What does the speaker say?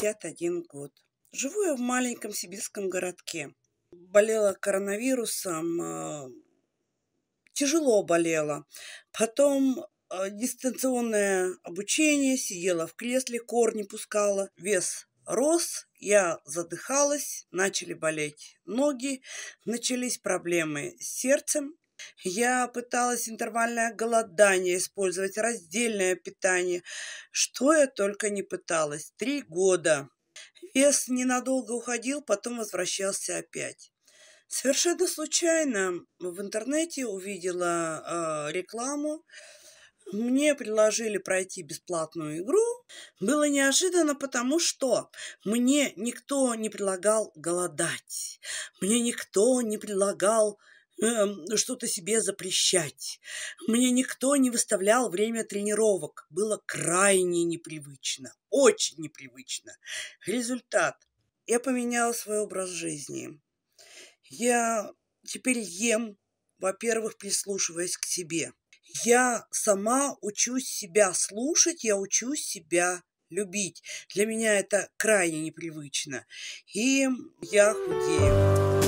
51 год. Живу я в маленьком сибирском городке. Болела коронавирусом, э, тяжело болела. Потом э, дистанционное обучение, сидела в кресле, корни пускала, вес рос, я задыхалась, начали болеть ноги, начались проблемы с сердцем, я пыталась интервальное голодание использовать, раздельное питание. Что я только не пыталась. Три года. Вес ненадолго уходил, потом возвращался опять. Совершенно случайно в интернете увидела э, рекламу. Мне предложили пройти бесплатную игру. Было неожиданно, потому что мне никто не предлагал голодать. Мне никто не предлагал Эм, что-то себе запрещать. Мне никто не выставлял время тренировок. Было крайне непривычно, очень непривычно. Результат. Я поменяла свой образ жизни. Я теперь ем, во-первых, прислушиваясь к себе. Я сама учусь себя слушать, я учусь себя любить. Для меня это крайне непривычно. И я худею.